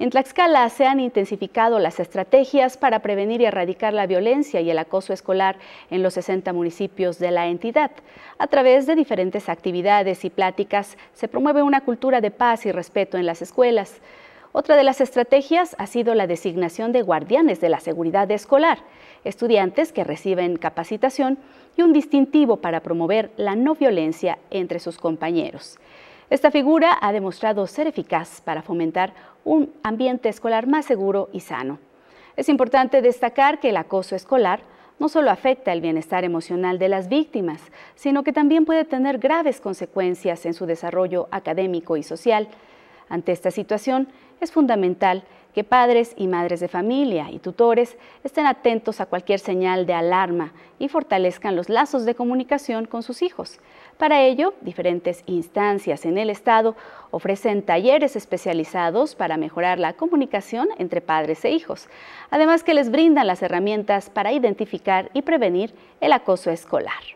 En Tlaxcala se han intensificado las estrategias para prevenir y erradicar la violencia y el acoso escolar en los 60 municipios de la entidad. A través de diferentes actividades y pláticas se promueve una cultura de paz y respeto en las escuelas. Otra de las estrategias ha sido la designación de guardianes de la seguridad escolar, estudiantes que reciben capacitación y un distintivo para promover la no violencia entre sus compañeros. Esta figura ha demostrado ser eficaz para fomentar un ambiente escolar más seguro y sano. Es importante destacar que el acoso escolar no solo afecta el bienestar emocional de las víctimas, sino que también puede tener graves consecuencias en su desarrollo académico y social. Ante esta situación, es fundamental que padres y madres de familia y tutores estén atentos a cualquier señal de alarma y fortalezcan los lazos de comunicación con sus hijos. Para ello, diferentes instancias en el Estado ofrecen talleres especializados para mejorar la comunicación entre padres e hijos, además que les brindan las herramientas para identificar y prevenir el acoso escolar.